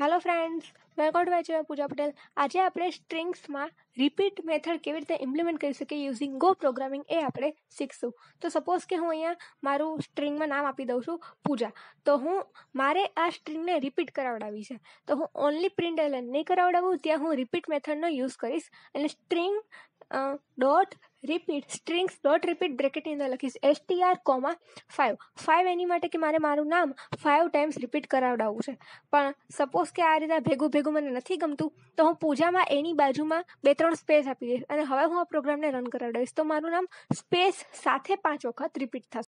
hello friends welcome to Y channel Pooja Patel આજે આપણે સ્ટ્રિંગ્સમાં repeat method કેવી રીતે ઇમ્પ્લિમેન્ટ કરી શકીએ યુઝિંગ ગો પ્રોગ્રામિંગ એ આપણે શીખશું તો સપોઝ કે હું અહીંયા મારું સ્ટ્રિંગમાં નામ આપી દઉં છું પૂજા તો હું મારે આ સ્ટ્રિંગને રિપીટ કરાવડાવી છે તો હું ઓનલી પ્રિન્ટ એલન નહીં કરાવડાવું ત્યાં હું રિપીટ મેથડનો યુઝ કરીશ અને string dot repeat strings dot repeat બ્રેકેટની અંદર લખીશ એસટીઆર કોમા ફાઇવ ફાઇવ એની માટે કે મારે મારું નામ ફાઇવ ટાઈમ્સ રિપીટ કરાવડાવવું છે પણ સપોઝ કે આ રીતે ભેગું ભેગું મને નથી ગમતું તો હું પૂજામાં એની બાજુમાં બે ત્રણ સ્પેસ આપી દઈશ અને હવે હું આ પ્રોગ્રામને રન કરાવડાવીશ તો મારું નામ સ્પેસ સાથે પાંચ વખત રિપીટ થશે